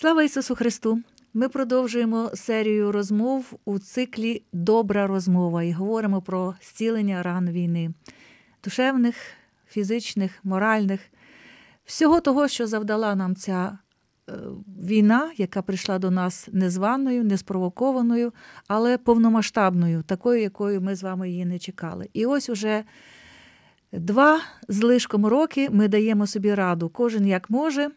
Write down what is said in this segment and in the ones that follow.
Слава Ісусу Христу! Ми продовжуємо серію розмов у циклі Добра розмова і говоримо про зцілення ран війни, душевних, фізичних, моральних, всього того, що завдала нам ця е, війна, яка прийшла до нас незваною, неспровокованою, але повномасштабною, такою, якою ми з вами її не чекали. І ось уже два злишком роки ми даємо собі раду, кожен як може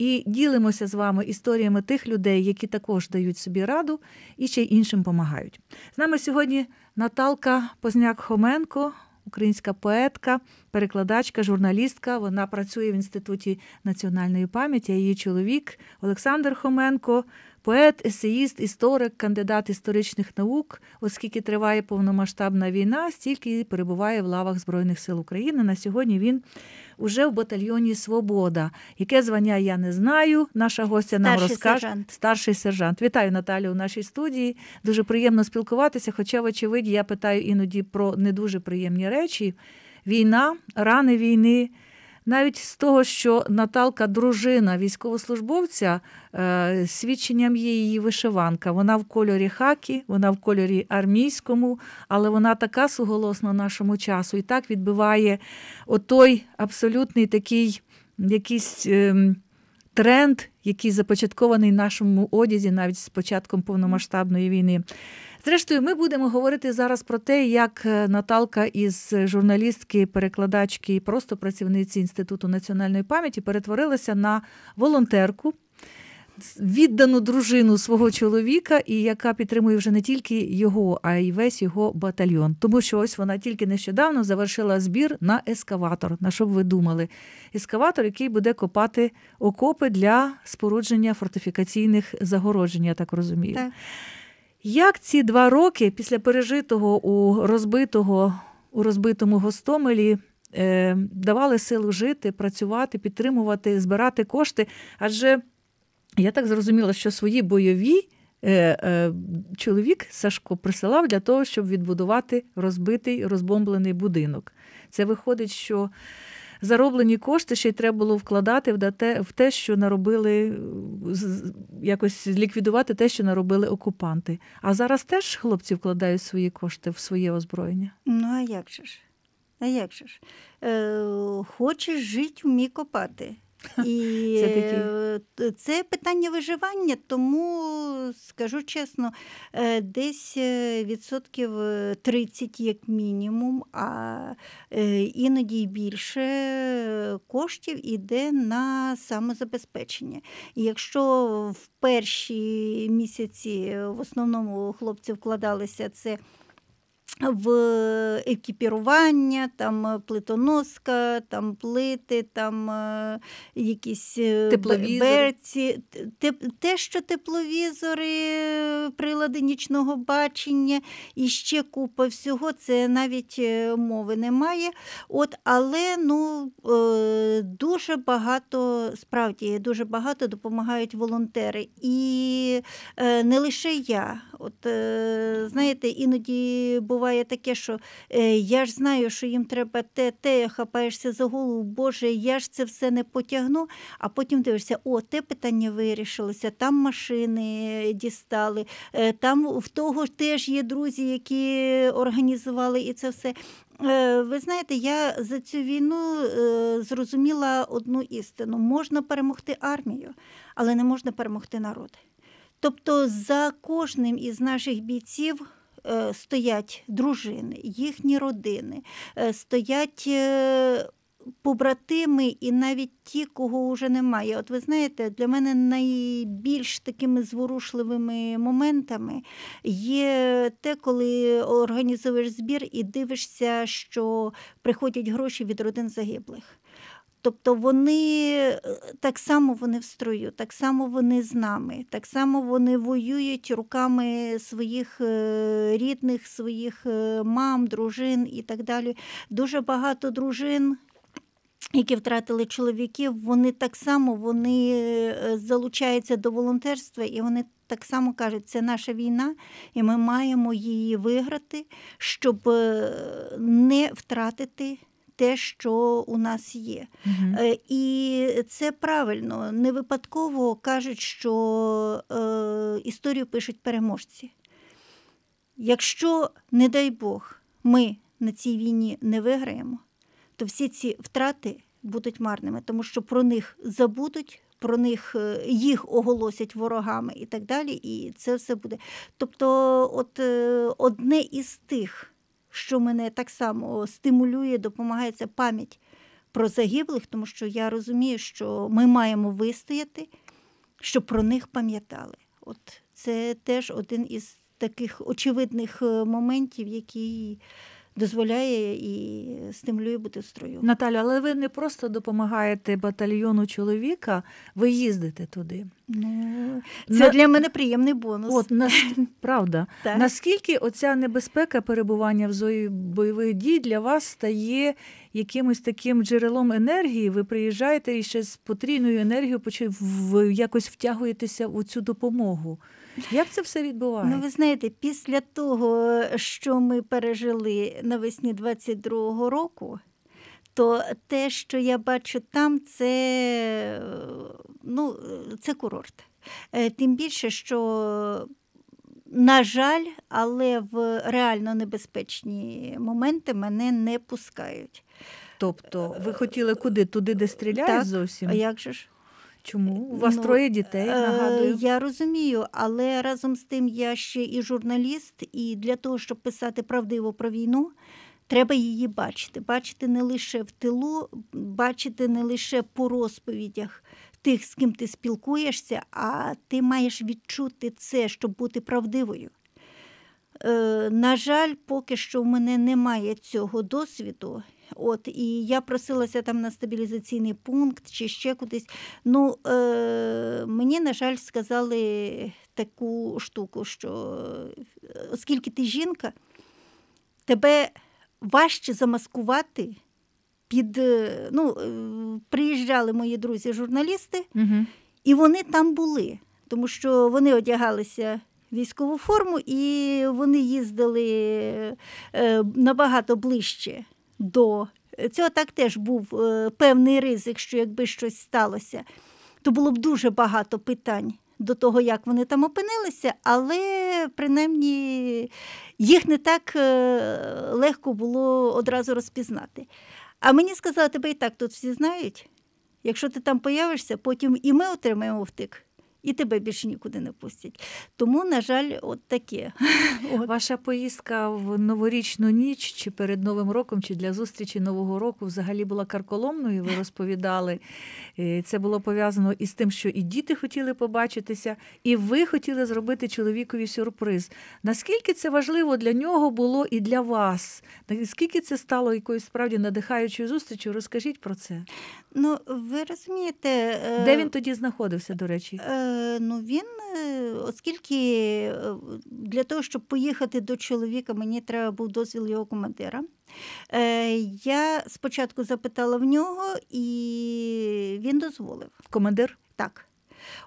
і ділимося з вами історіями тих людей, які також дають собі раду і ще й іншим допомагають. З нами сьогодні Наталка Позняк-Хоменко, українська поетка, перекладачка, журналістка. Вона працює в інституті національної пам'яті. Її чоловік Олександр Хоменко. Поет, есеїст, історик, кандидат історичних наук, оскільки триває повномасштабна війна, стільки перебуває в лавах Збройних сил України. На сьогодні він уже в батальйоні Свобода. Яке звання я не знаю. Наша гостя нам старший розкаже сержант. старший сержант. Вітаю Наталю у нашій студії. Дуже приємно спілкуватися. Хоча, вочевидь, я питаю іноді про не дуже приємні речі: війна, рани війни. Навіть з того, що Наталка, дружина військовослужбовця, е, свідченням є її вишиванка. Вона в кольорі хакі, вона в кольорі армійському, але вона така суголосна нашому часу і так відбиває отой абсолютний такий якийсь ем, тренд, який започаткований в нашому одязі, навіть з початком повномасштабної війни. Зрештою, ми будемо говорити зараз про те, як е, Наталка із журналістки, перекладачки і просто працівниці інституту національної пам'яті перетворилася на волонтерку. Віддану дружину свого чоловіка, і яка підтримує вже не тільки його, а й весь його батальйон. Тому що ось вона тільки нещодавно завершила збір на ескаватор. На що б ви думали? Ескаватор, який буде копати окопи для спорудження фортифікаційних загороджень, я так розумію. Так. Як ці два роки після пережитого у розбитого, у розбитому гостомелі е, давали силу жити, працювати, підтримувати, збирати кошти? Адже я так зрозуміла, що свої бойові е, е, чоловік Сашко присилав для того, щоб відбудувати розбитий розбомблений будинок. Це виходить, що зароблені кошти ще й треба було вкладати в те, що наробили е, якось ліквідувати те, що наробили окупанти. А зараз теж хлопці вкладають свої кошти в своє озброєння. Ну а як же ж? А як же ж? Е, Хочеш жити, вмій копати. І це, це питання виживання, тому скажу чесно, е, десь е, відсотків 30 е, як мінімум, а іноді й більше коштів іде на самозабезпечення. І якщо в перші місяці в основному хлопці вкладалися це в екіпірування, там е, плитоноска, там плити, там е, якісь е, берці, те, що тепловізори, прилади нічного бачення і ще купа всього, це навіть мови немає. От, Але ну, дуже багато, справді дуже багато допомагають волонтери. І не лише я. От, Знаєте, іноді буває буває таке, що е, я ж знаю, що їм треба те, те, хапаєшся за голову, Боже, я ж це все не потягну. А потім дивишся, о, те питання вирішилося, там машини е, дістали, е, там в того теж є друзі, які організували і це все. Е, ви знаєте, я за цю війну е, зрозуміла одну істину: можна перемогти армію, але не можна перемогти народ. Тобто за кожним із наших бійців Е, стоять дружини, їхні родини, е, стоять. Е, побратими і навіть ті, кого вже немає. От ви знаєте, для мене найбільш такими зворушливими моментами є те, коли організуєш збір і дивишся, що приходять гроші від родин загиблих. Тобто вони е, так само вони в строю, так само вони з нами, так само вони воюють руками своїх е, рідних, своїх е, мам, дружин і так далі. Дуже багато дружин. Які втратили чоловіків, вони так само вони залучаються до волонтерства, і вони так само кажуть, це наша війна, і ми маємо її виграти, щоб не втратити те, що у нас є. uh І це правильно, не випадково кажуть, що е, історію пишуть переможці. Якщо, не дай Бог, ми на цій війні не виграємо, то всі ці втрати будуть марними, тому що про них забудуть. Про них е, їх оголосять ворогами і так далі, і це все буде. Тобто, от е, одне із тих що мене так само стимулює, допомагає це пам'ять про загиблих, тому що я розумію, що ми маємо вистояти, щоб про них пам'ятали. От Це теж один із таких очевидних е, моментів, який дозволяє і стимулює бути в строю. Наталя, але ви не просто допомагаєте батальйону чоловіка, ви їздите туди. Ну, Це На... для мене приємний бонус. От нас... правда. Наскільки оця небезпека перебування в зої бойових дій для вас стає якимось таким джерелом енергії? Ви приїжджаєте і ще з потрійною енергією якось втягуєтеся у цю допомогу. Як це все ну, відбувається? Ну, ви знаєте, після того, що ми пережили навесні 22-го року, то те, що я бачу там, це, ну, це курорт. Е, тим більше, що на жаль, але в реально небезпечні моменти мене не пускають. Тобто, ви хотіли куди? Туди, де стріляють так, зовсім? А як же ж? Чому у вас ну, троє дітей? Е, нагадую, я розумію, але разом з тим я ще і журналіст, і для того, щоб писати правдиво про війну. Треба її бачити, бачити не лише в тилу, бачити не лише по розповідях тих, з ким ти спілкуєшся, а ти маєш відчути це, щоб бути правдивою. Е, на жаль, поки що в мене немає цього досвіду. От і я просилася там на стабілізаційний пункт чи ще кудись. Ну е, мені, на жаль, сказали таку штуку, що е, оскільки ти жінка, тебе важче замаскувати під. Е, ну, е, Приїжджали мої друзі-журналісти, угу. і вони там були, тому що вони одягалися. Військову форму, і вони їздили набагато ближче до. Цього так теж був е, певний ризик, що якби щось сталося, то було б дуже багато питань до того, як вони там опинилися, але принаймні їх не так е, легко було одразу розпізнати. А мені сказали, тебе і так тут всі знають. Якщо ти там появишся, потім і ми отримаємо втик. І тебе більше нікуди не пустять. Тому, на жаль, от таке. Ваша поїздка в новорічну ніч чи перед Новим роком, чи для зустрічі Нового року взагалі була карколомною, ви розповідали. Е, це було пов'язано із тим, що і діти хотіли побачитися, і ви хотіли зробити чоловікові сюрприз. Наскільки це важливо для нього було і для вас? Наскільки це стало якоюсь справді надихаючою зустрічю? Розкажіть про це. Ну, ви розумієте, е, де він тоді знаходився, до речі? Е, Е, ну він, е, оскільки е, для того, щоб поїхати до чоловіка, мені треба був дозвіл його командира. Я спочатку запитала в нього, і він дозволив. Командир? Так.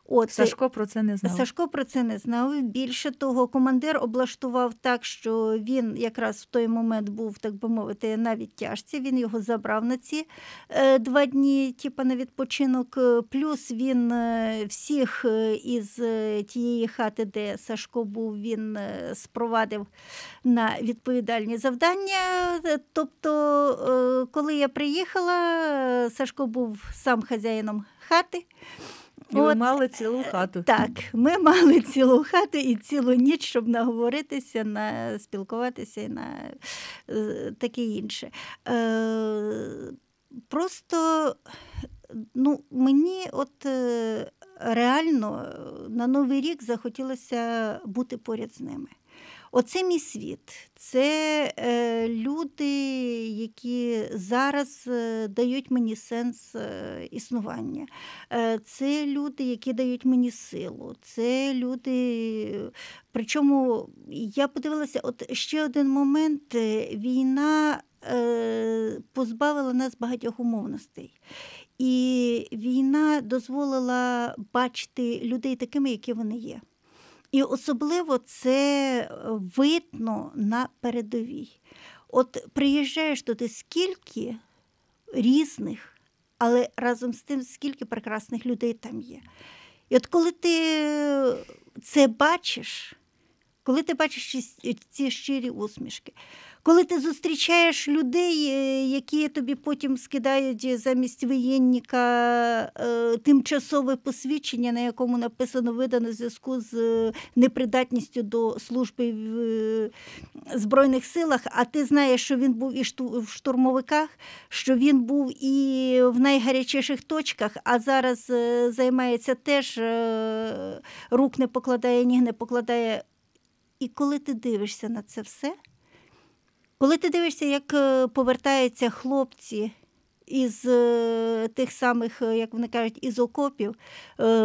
От е, Сашко про це не знав. Сашко про це не знав. Більше того, командир облаштував так, що він якраз в той момент був, так би мовити, на відтяжці. Він його забрав на ці е, два дні, типа на відпочинок. Е, плюс він всіх із тієї хати, де Сашко був, він спровадив на відповідальні завдання. Тобто, коли я приїхала, Сашко був сам хазяїном хати. І От, ви мали цілу хату. Так, ми мали цілу хату і цілу ніч, щоб наговоритися, на спілкуватися і на е, таке інше. Е, Просто ну, мені от е, реально на Новий рік захотілося бути поряд з ними. Оце мій світ. Це е, люди, які зараз е, дають мені сенс е, існування. Е, це люди, які дають мені силу. Це люди. Причому я подивилася, от ще один момент: е, війна е, позбавила нас багатьох умовностей. І війна дозволила бачити людей такими, які вони є. І особливо це е, видно на передовій. От приїжджаєш туди скільки різних, але разом з тим, скільки прекрасних людей там є. І от коли ти це бачиш, коли ти бачиш ці щирі усмішки, коли ти зустрічаєш людей, е, які тобі потім скидають замість виєнника е, тимчасове посвідчення, на якому написано видано в зв'язку з е, непридатністю до служби в Збройних силах, а ти знаєш, що він був і в штурмовиках, що він був і в найгарячіших точках, а зараз займається теж рук не покладає, ніг не покладає. І коли ти дивишся на це все. Коли ти дивишся, як е, повертаються хлопці із е, тих самих, е, як вони кажуть, із окопів,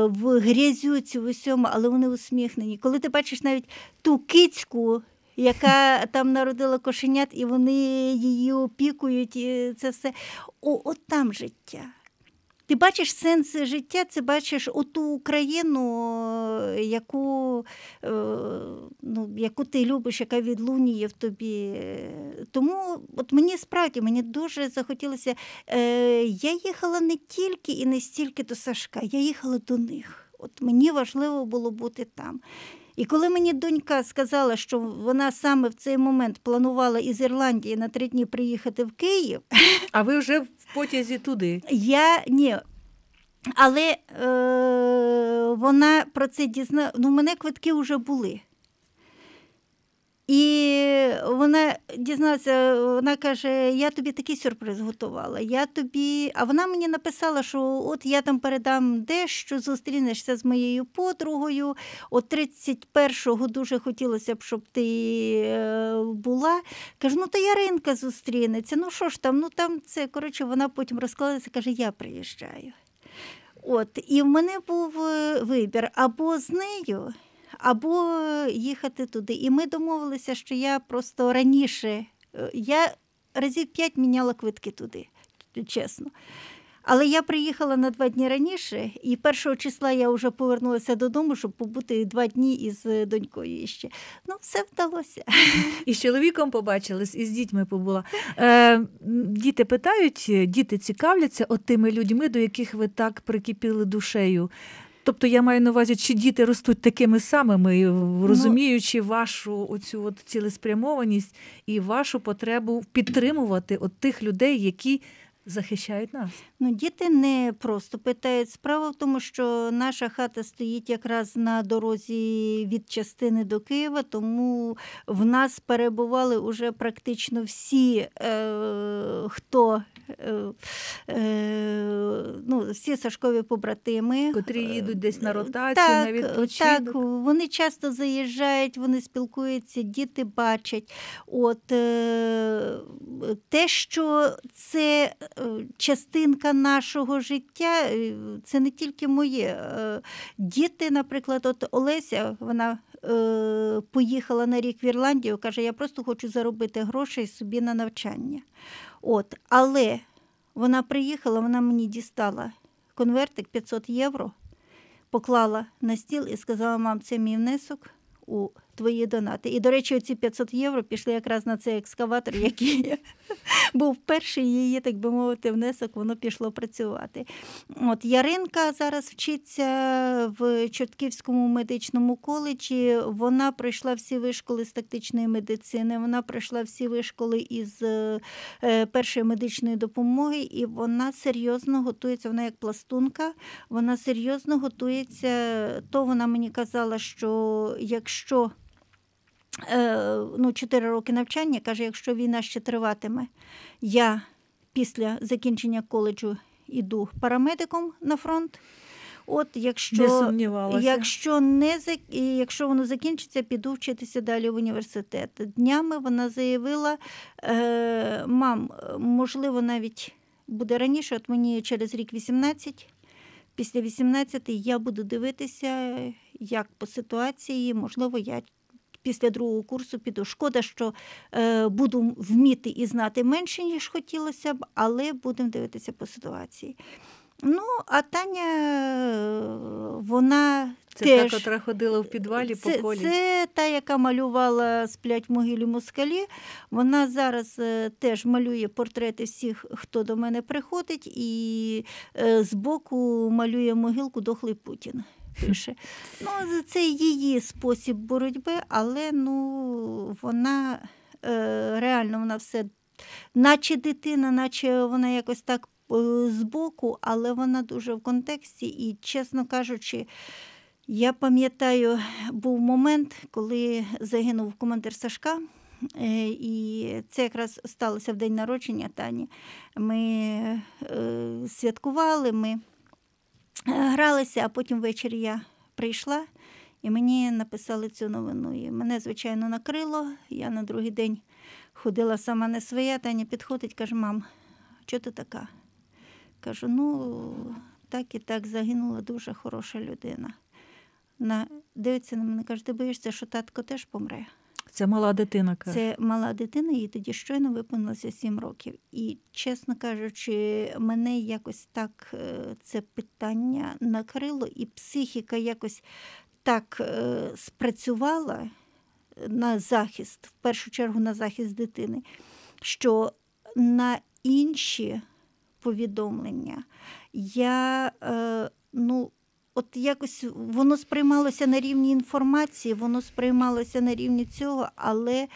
в грязюці, в усьому, але вони усміхнені. Коли ти бачиш навіть ту кицьку, яка там народила кошенят, і вони її опікують, і це все. О, от там життя. Ти бачиш сенс життя, це бачиш оту Україну, яку е, ну, яку ти любиш, яка відлуніє в тобі. Тому от мені справді мені дуже захотілося. Е, я їхала не тільки і не стільки до Сашка, я їхала до них. От мені важливо було бути там. І коли мені донька сказала, що вона саме в цей момент планувала із Ірландії на три дні приїхати в Київ, а ви вже в потязі туди? Я ні. Але е, вона про це дізналася. Ну, мене квитки вже були. І вона дізналася, вона каже: Я тобі такий сюрприз готувала. Я тобі, а вона мені написала, що от я там передам дещо, зустрінешся з моєю подругою. От 31-го дуже хотілося б, щоб ти е, була. Кажу, ну то Яринка зустрінеться. Ну що ж там? Ну там це коротше, вона потім розклалася, каже, я приїжджаю. От, і в мене був е, вибір або з нею або їхати туди. І ми домовилися, що я просто раніше е, я разів п'ять міняла квитки туди, чесно. Але я приїхала на два дні раніше, і першого числа я вже повернулася додому, щоб побути два дні із е, донькою іще. Ну, все вдалося. І з чоловіком побачилась, і з дітьми побула. Е, Діти питають, діти цікавляться от тими людьми, до яких ви так прикипіли душею. Тобто я маю на увазі, чи діти ростуть такими самими, ну, розуміючи вашу оцю от цілеспрямованість і вашу потребу підтримувати от тих людей, які. Захищають нас. Ну, діти не просто питають справа в тому, що наша хата стоїть якраз на дорозі від частини до Києва, тому в нас перебували уже практично всі, е, хто Е, е, ну, всі Сашкові побратими. Котрі е, їдуть десь на ротацію, так, на відпочинок. Так, Вони часто заїжджають, вони спілкуються, діти бачать. От Те, що це частинка нашого життя, це не тільки моє. Діти, наприклад, от Олеся, вона. Поїхала на рік в Ірландію, каже, я просто хочу заробити гроші собі на навчання. От, Але вона приїхала, вона мені дістала конвертик 500 євро, поклала на стіл і сказала: мам, це мій внесок у твої донати. І, до речі, ці 500 євро пішли якраз на цей екскаватор, який був перший її, так би мовити, внесок, воно пішло працювати. От Яринка зараз вчиться в Чортківському медичному коледжі. Вона пройшла всі вишколи з тактичної медицини, вона пройшла всі вишколи із е, першої медичної допомоги, і вона серйозно готується. Вона як пластунка, вона серйозно готується. То вона мені казала, що якщо Е, ну, 4 роки навчання, каже, якщо війна ще триватиме, я після закінчення коледжу йду парамедиком на фронт. От, якщо не якщо не якщо воно закінчиться, піду вчитися далі в університет. Днями вона заявила: е, мам, можливо, навіть буде раніше, от мені через рік 18, після 18 я буду дивитися, як по ситуації, можливо, я після другого курсу піду. Шкода, що е, буду вміти і знати менше, ніж хотілося б, але будемо дивитися по ситуації. Ну, а Таня, е, вона це теж... та, котра ходила в підвалі це, по колі. Це та, яка малювала сплять могилі москалі. Вона зараз е, теж малює портрети всіх, хто до мене приходить, і е, збоку малює могилку Дохлий Путін пише. Ну, Це її спосіб боротьби, але ну, вона е, реально вона все, наче дитина, наче вона якось так е, збоку, але вона дуже в контексті і, чесно кажучи, я пам'ятаю, був момент, коли загинув командир Сашка. Е, і це якраз сталося в день народження Тані. Ми святкували. ми Е, гралися, а потім ввечері я прийшла і мені написали цю новину. І Мене, звичайно, накрило. Я на другий день ходила сама не своя, Таня підходить, каже, мам, що ти така? Кажу, ну так і так загинула дуже хороша людина. На, Дивиться на мене, каже, ти боїшся, що татко теж помре. Це мала дитина. каже. Це мала дитина, їй тоді щойно виповнилося 7 років. І, чесно кажучи, мене якось так е, це питання накрило, і психіка якось так е, спрацювала на захист, в першу чергу на захист дитини, що на інші повідомлення я е, ну, от якось воно сприймалося на рівні інформації, воно сприймалося на рівні цього, але.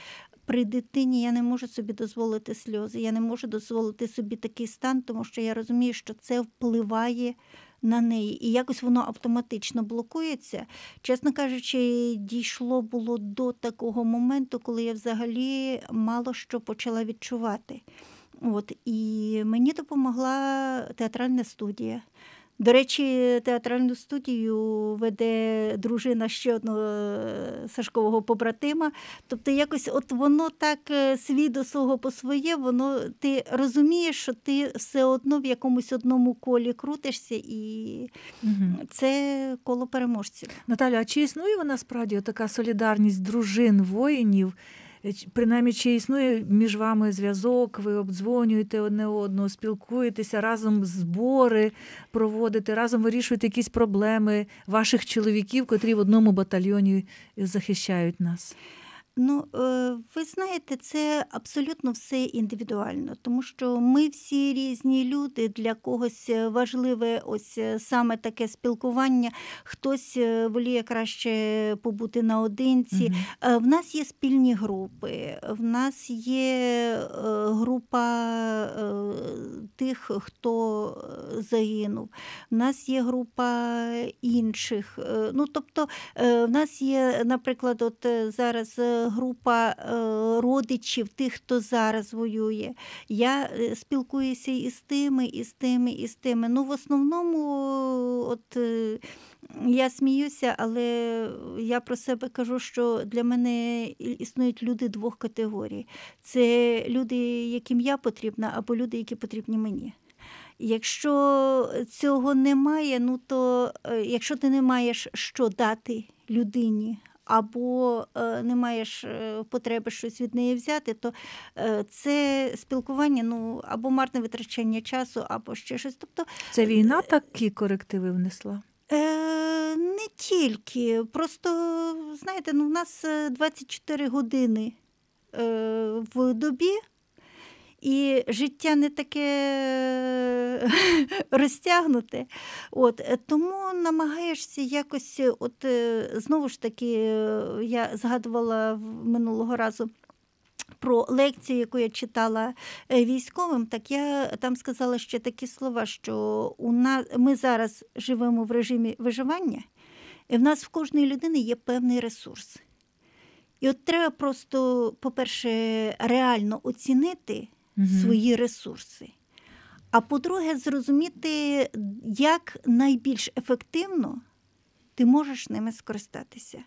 При дитині я не можу собі дозволити сльози, я не можу дозволити собі такий стан, тому що я розумію, що це впливає на неї. І якось воно автоматично блокується. Чесно кажучи, дійшло було до такого моменту, коли я взагалі мало що почала відчувати. От І мені допомогла театральна студія. До речі, театральну студію веде дружина ще одного е, Сашкового побратима. Тобто, якось от воно так е, свідо свого по своє, воно ти розумієш, що ти все одно в якомусь одному колі крутишся, і угу. це коло переможців. Наталя, а чи існує вона справді така солідарність дружин воїнів? Е, принаймні чи існує між вами зв'язок, ви обдзвонюєте одне одного, спілкуєтеся, разом збори проводите, разом вирішуєте якісь проблеми ваших чоловіків, котрі в одному батальйоні е, захищають нас. Ну, е, ви знаєте, це абсолютно все індивідуально, тому що ми всі різні люди. Для когось е, важливе ось е, саме таке спілкування. Хтось воліє краще побути наодинці. Угу. В нас є спільні групи, в нас є група тих, хто загинув, в нас є група інших. Ну, тобто, в нас є, наприклад, от зараз група е, родичів тих, хто зараз воює. Я е, спілкуюся і з тими, і з тими, і з тими. Ну, в основному, от е, я сміюся, але я про себе кажу, що для мене існують люди двох категорій: це люди, яким я потрібна, або люди, які потрібні мені. Якщо цього немає, ну то якщо ти не маєш що дати людині або е, не маєш е, потреби щось від неї взяти, то е, це спілкування, ну або марне витрачання часу, або ще щось. Тобто це війна такі корективи внесла. Не тільки. Просто, знаєте, ну, в нас 24 години в добі, і життя не таке розтягнуте. От е, Тому намагаєшся якось, е, от е, знову ж таки, я згадувала минулого разу. Про лекцію, яку я читала військовим, так я там сказала ще такі слова, що у нас ми зараз живемо в режимі виживання, і в нас в кожної людини є певний ресурс. І от треба просто, по-перше, реально оцінити, свої ресурси. А по-друге, зрозуміти, як найбільш ефективно ти можеш ними скористатися.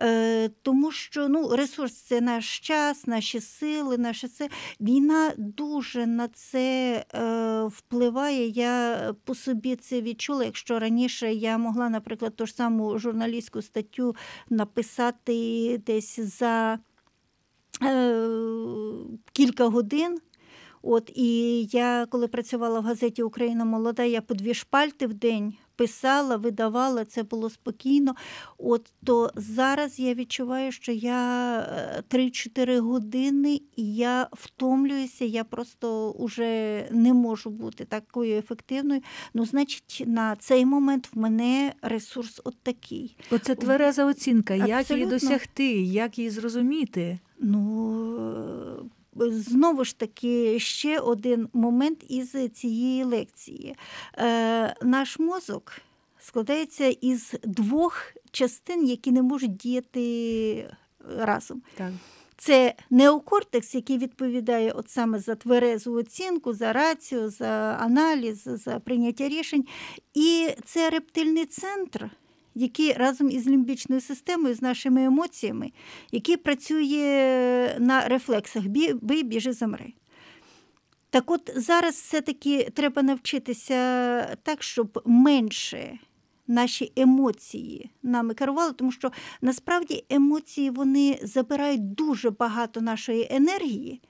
Е, Тому що ну, ресурс це наш час, наші сили, наше це. Війна дуже на це е, впливає. Я по собі це відчула. Якщо раніше я могла, наприклад, ту ж саму журналістську статтю написати десь за е, кілька годин. От і я коли працювала в газеті Україна молода, я по дві шпальти в день писала, видавала, це було спокійно. От то зараз я відчуваю, що я 3-4 е, години і я втомлююся, я просто вже не можу бути такою ефективною. Ну, значить, на цей момент в мене ресурс от такий. Оце твереза оцінка, Абсолютно. як її досягти, як її зрозуміти. Ну знову ж таки ще один момент із цієї лекції. Е, наш мозок складається із двох частин, які не можуть діяти разом. Так. Це неокортекс, який відповідає от саме за тверезу оцінку, за рацію, за аналіз, за прийняття рішень. І це рептильний центр, які разом із лімбічною системою, з нашими емоціями, який працює на рефлексах бий, біжи, замри. Так от зараз все-таки треба навчитися так, щоб менше наші емоції нами керували, тому що насправді емоції вони забирають дуже багато нашої енергії,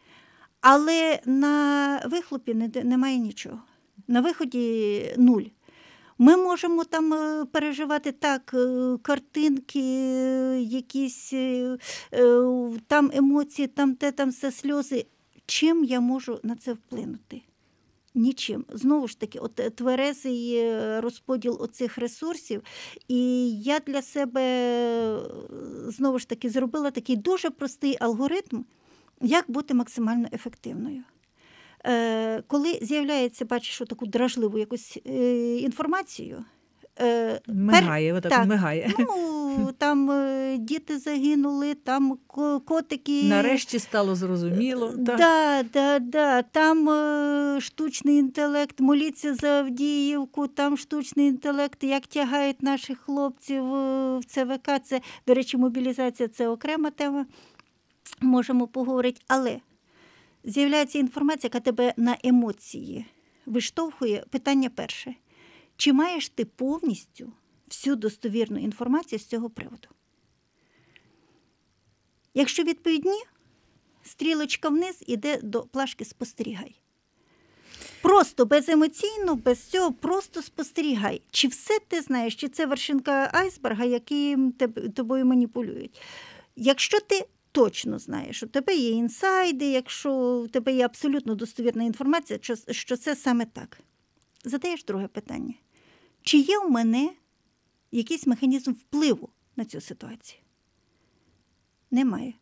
але на вихлопі немає нічого. На виході нуль. Ми можемо там е, переживати так, е, картинки, якісь е, там емоції, там те, там все сльози. Чим я можу на це вплинути? Нічим. Знову ж таки, от тверезий розподіл оцих ресурсів. І я для себе знову ж таки зробила такий дуже простий алгоритм, як бути максимально ефективною. Е, коли з'являється, бачиш таку дражливу якусь е, інформацію. Е, мигає, так, так, мигає. Ну, Там діти загинули, там котики. Нарешті стало зрозуміло. Так. Да, да, да. Там штучний інтелект, моліться за Авдіївку, там штучний інтелект, як тягають наших хлопців в ЦВК. Це, до речі, мобілізація це окрема тема. Можемо поговорити, але з'являється інформація, яка тебе на емоції виштовхує. Питання перше: чи маєш ти повністю всю достовірну інформацію з цього приводу? Якщо відповідь ні, стрілочка вниз іде до плашки спостерігай. Просто беземоційно, без цього, просто спостерігай, чи все ти знаєш, чи це вершинка айсберга, яким тобою маніпулюють. Якщо ти точно знаєш, у тебе є інсайди, якщо у тебе є абсолютно достовірна інформація, що це саме так. Задаєш друге питання: чи є у мене якийсь механізм впливу на цю ситуацію? Немає.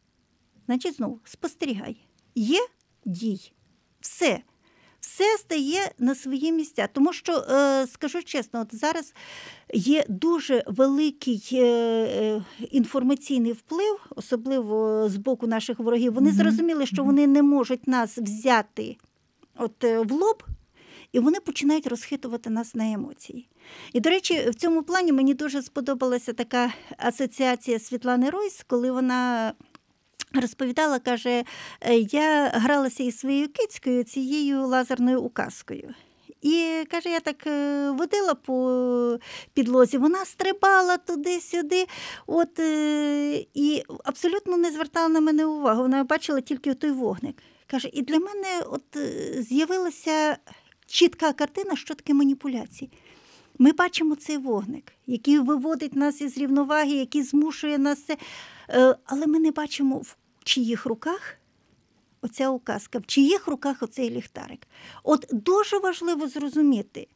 Значить, знову спостерігай. Є дій. Все все стає на свої місця. Тому що, е, скажу чесно, от зараз є дуже великий е, е, інформаційний вплив, особливо з боку наших ворогів. Вони зрозуміли, що вони не можуть нас взяти от в лоб. І вони починають розхитувати нас на емоції. І, до речі, в цьому плані мені дуже сподобалася така асоціація Світлани Ройс, коли вона Розповідала, каже, «Е, я гралася із своєю кицькою цією лазерною указкою. І каже, я так е, водила по підлозі, вона стрибала туди-сюди, от е, і абсолютно не звертала на мене увагу. Вона бачила тільки той вогник. Каже, і для мене от з'явилася чітка картина, що таке маніпуляції. Ми бачимо цей вогник, який виводить нас із рівноваги, який змушує нас це. Але ми не бачимо в чиїх руках оця указка, в чиїх руках оцей ліхтарик. От дуже важливо зрозуміти,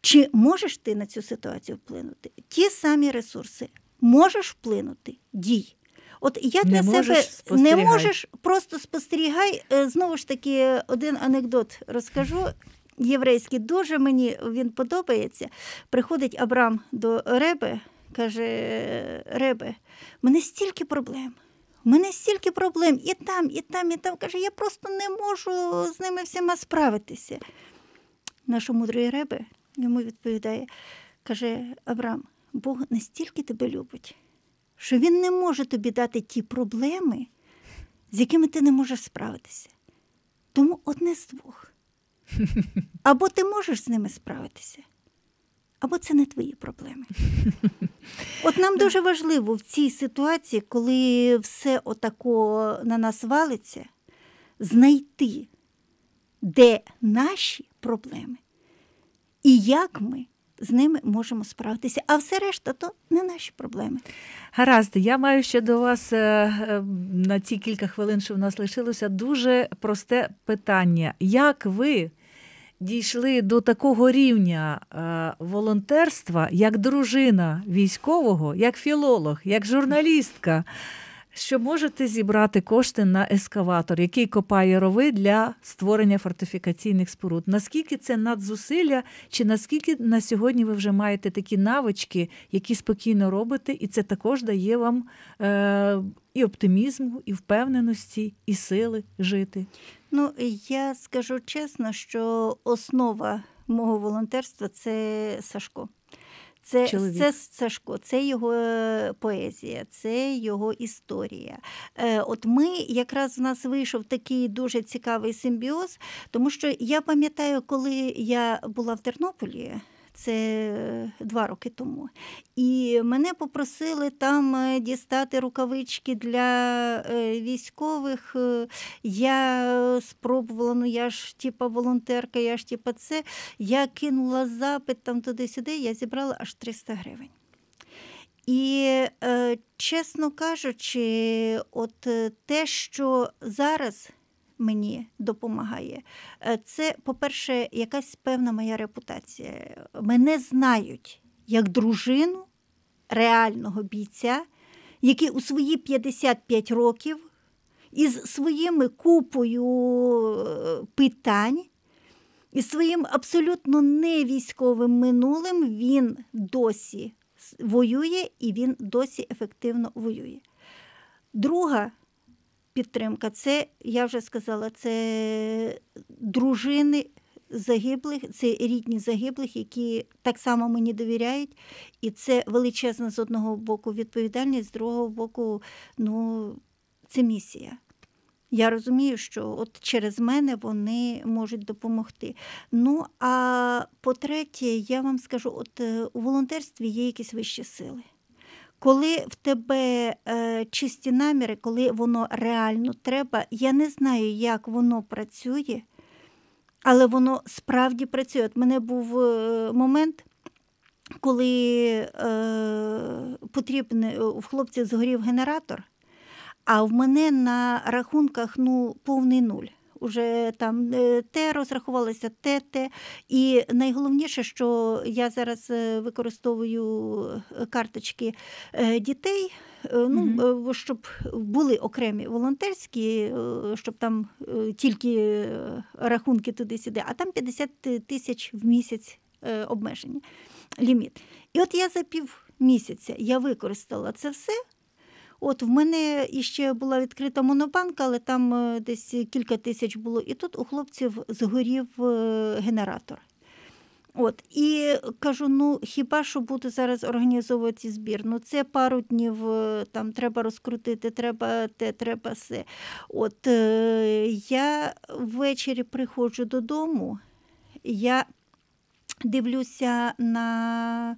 чи можеш ти на цю ситуацію вплинути? Ті самі ресурси можеш вплинути, дій. От я для не себе не можеш, просто спостерігай. Е, знову ж таки, один анекдот розкажу. Єврейський дуже мені він подобається. Приходить Абрам до Реби, каже: Ребе, мене стільки проблем. У мене стільки проблем і там, і там, і там. Каже, я просто не можу з ними всіма справитися. Наш мудрий Ребе йому відповідає, каже Абрам, Бог настільки тебе любить, що Він не може тобі дати ті проблеми, з якими ти не можеш справитися. Тому одне з двох. Або ти можеш з ними справитися, або це не твої проблеми. От нам дуже важливо в цій ситуації, коли все отако на нас валиться, знайти, де наші проблеми і як ми. З ними можемо справитися, а все решта то не наші проблеми. Гаразд, я маю ще до вас е, е, на ці кілька хвилин, що в нас лишилося, дуже просте питання. Як ви дійшли до такого рівня е, волонтерства, як дружина військового, як філолог, як журналістка що можете зібрати кошти на ескаватор, який копає рови для створення фортифікаційних споруд. Наскільки це надзусилля, чи наскільки на сьогодні ви вже маєте такі навички, які спокійно робите, і це також дає вам е, і оптимізму, і впевненості, і сили жити? Ну я скажу чесно, що основа мого волонтерства це Сашко. Це Чоловік. це Сашко, це його е, поезія, це його історія. Е, от ми якраз в нас вийшов такий дуже цікавий симбіоз, тому що я пам'ятаю, коли я була в Тернополі це е, два роки тому. І мене попросили там е, дістати рукавички для е, військових. Я спробувала, ну я ж типа волонтерка, я ж типа це. Я кинула запит там туди-сюди, я зібрала аж 300 гривень. І, чесно кажучи, от те, що зараз мені допомагає. Е, це, по-перше, якась певна моя репутація. Мене знають як дружину реального бійця, який у свої 55 років із своїми купою е, питань. І своїм абсолютно невійськовим минулим він досі воює і він досі ефективно воює. Друга підтримка. Це, я вже сказала, це дружини загиблих, це рідні загиблих, які так само мені довіряють. І це величезна з одного боку відповідальність, з другого боку, ну, це місія. Я розумію, що от через мене вони можуть допомогти. Ну а по-третє, я вам скажу, от е, у волонтерстві є якісь вищі сили. Коли в тебе е, чисті наміри, коли воно реально треба, я не знаю, як воно працює, але воно справді працює. От мене був е, момент, коли е, потрібен в е, хлопців згорів генератор, а в мене на рахунках ну, повний нуль уже там е, те розрахувалося, те, те. І найголовніше, що я зараз е, використовую е, карточки дітей. Ну, mm-hmm. щоб були окремі волонтерські, щоб там тільки рахунки туди-сюди, а там 50 тисяч в місяць обмеження ліміт. І от я за пів місяця я використала це все. От в мене іще була відкрита монобанка, але там е, десь кілька тисяч було. І тут у хлопців згорів е, генератор. От і кажу: ну хіба що буду зараз організовувати збір? Ну це пару днів е, там треба розкрутити, треба те, треба все. От я ввечері приходжу додому. я... Дивлюся на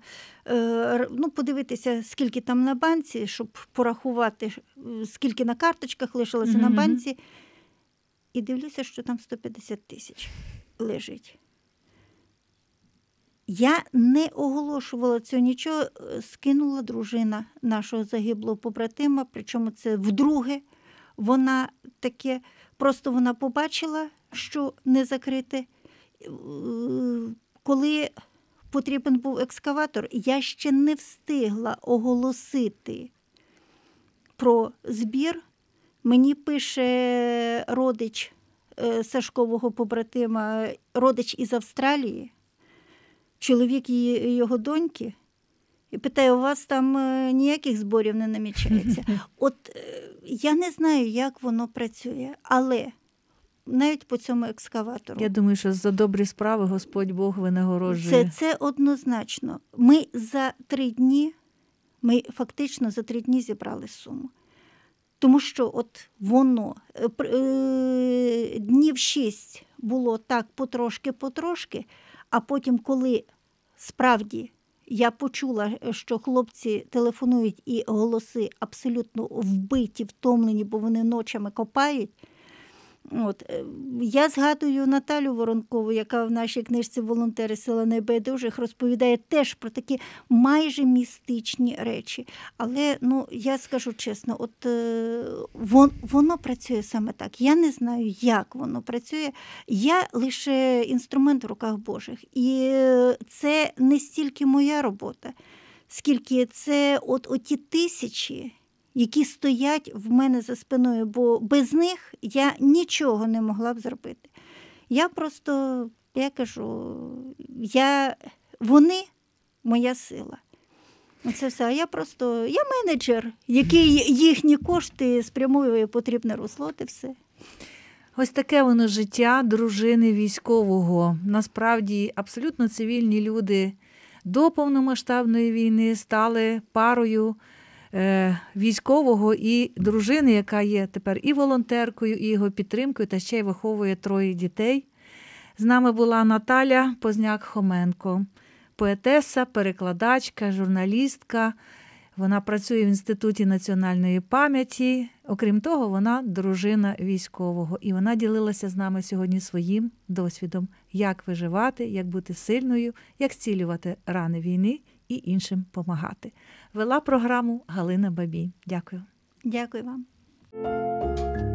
е, ну, подивитися, скільки там на банці, щоб порахувати, скільки на карточках лишилося mm-hmm. на банці. І дивлюся, що там 150 тисяч лежить. Я не оголошувала цього нічого, е, скинула дружина нашого загиблого побратима, причому це вдруге. Вона таке, просто вона побачила, що не закрите. Е, коли потрібен був екскаватор, я ще не встигла оголосити про збір. Мені пише родич е, Сашкового побратима, родич із Австралії, чоловік її, його доньки, і питає: у вас там е, ніяких зборів не намічається? От е, я не знаю, як воно працює, але навіть по цьому екскаватору. Я думаю, що за добрі справи Господь Бог винагороджує. Це це однозначно. Ми за три дні, ми фактично за три дні зібрали суму. Тому що от воно е, е, днів шість було так потрошки-потрошки, а потім, коли справді я почула, е, що хлопці телефонують і голоси абсолютно вбиті, втомлені, бо вони ночами копають. От е, я згадую Наталю Воронкову, яка в нашій книжці Волонтери села небайдужих розповідає теж про такі майже містичні речі. Але ну я скажу чесно, от е, вон, воно працює саме так. Я не знаю, як воно працює. Я лише інструмент в руках Божих, і е, це не стільки моя робота, скільки це от оті тисячі які стоять в мене за спиною, бо без них я нічого не могла б зробити. Я просто, я кажу, я, вони моя сила. Це все. А я просто я менеджер, який їхні кошти спрямує потрібне русло, і все. Ось таке воно життя дружини військового. Насправді, абсолютно цивільні люди до повномасштабної війни стали парою. Е, військового і дружини, яка є тепер і волонтеркою, і його підтримкою, та ще й виховує троє дітей. З нами була Наталя Позняк-Хоменко, поетеса, перекладачка, журналістка. Вона працює в Інституті національної пам'яті. Окрім того, вона дружина військового, і вона ділилася з нами сьогодні своїм досвідом, як виживати, як бути сильною, як зцілювати рани війни і іншим помагати. Вела програму Галина Бабій. Дякую. Дякую вам.